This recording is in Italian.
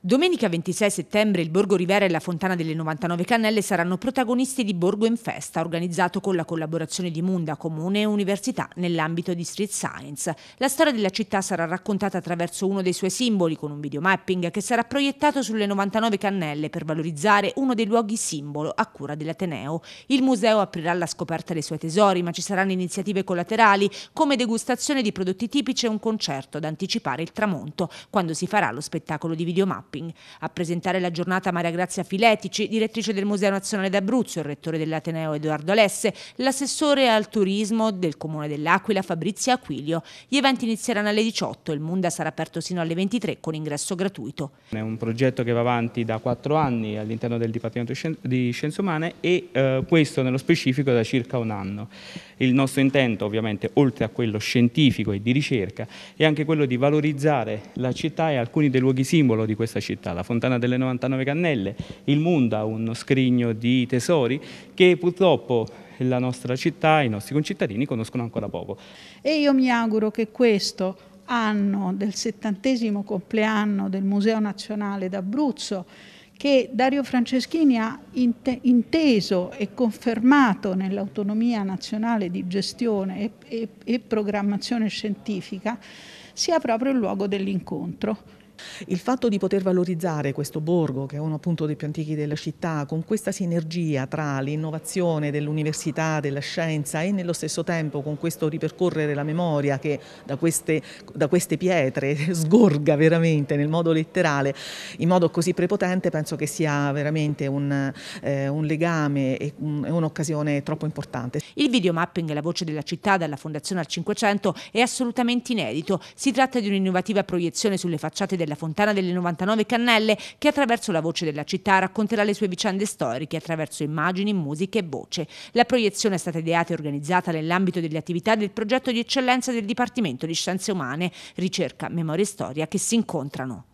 Domenica 26 settembre il Borgo Rivera e la Fontana delle 99 Cannelle saranno protagonisti di Borgo in Festa, organizzato con la collaborazione di Munda Comune e Università nell'ambito di Street Science. La storia della città sarà raccontata attraverso uno dei suoi simboli, con un videomapping che sarà proiettato sulle 99 Cannelle per valorizzare uno dei luoghi simbolo a cura dell'Ateneo. Il museo aprirà la scoperta dei suoi tesori, ma ci saranno iniziative collaterali come degustazione di prodotti tipici e un concerto ad anticipare il tramonto, quando si farà lo spettacolo di videomapping mapping. A presentare la giornata Maria Grazia Filetici, direttrice del Museo Nazionale d'Abruzzo, il rettore dell'Ateneo Edoardo Lesse, l'assessore al turismo del Comune dell'Aquila Fabrizia Aquilio. Gli eventi inizieranno alle 18, il Munda sarà aperto sino alle 23 con ingresso gratuito. È un progetto che va avanti da 4 anni all'interno del Dipartimento di Scienze Umane e eh, questo nello specifico da circa un anno. Il nostro intento ovviamente oltre a quello scientifico e di ricerca è anche quello di valorizzare la città e alcuni dei luoghi simbolo di questa città questa città, la Fontana delle 99 Cannelle, il Munda, uno scrigno di tesori che purtroppo la nostra città, i nostri concittadini conoscono ancora poco. E io mi auguro che questo anno del settantesimo compleanno del Museo Nazionale d'Abruzzo, che Dario Franceschini ha inteso e confermato nell'autonomia nazionale di gestione e, e, e programmazione scientifica, sia proprio il luogo dell'incontro. Il fatto di poter valorizzare questo borgo, che è uno appunto dei più antichi della città, con questa sinergia tra l'innovazione dell'università, della scienza e nello stesso tempo con questo ripercorrere la memoria che da queste, da queste pietre sgorga veramente nel modo letterale, in modo così prepotente, penso che sia veramente un, eh, un legame e un'occasione troppo importante. Il videomapping La voce della città dalla Fondazione al 500 è assolutamente inedito. Si tratta di un'innovativa proiezione sulle facciate della della Fontana delle 99 Cannelle che attraverso la voce della città racconterà le sue vicende storiche attraverso immagini, musiche e voce. La proiezione è stata ideata e organizzata nell'ambito delle attività del progetto di eccellenza del Dipartimento di Scienze Umane, Ricerca, Memoria e Storia che si incontrano.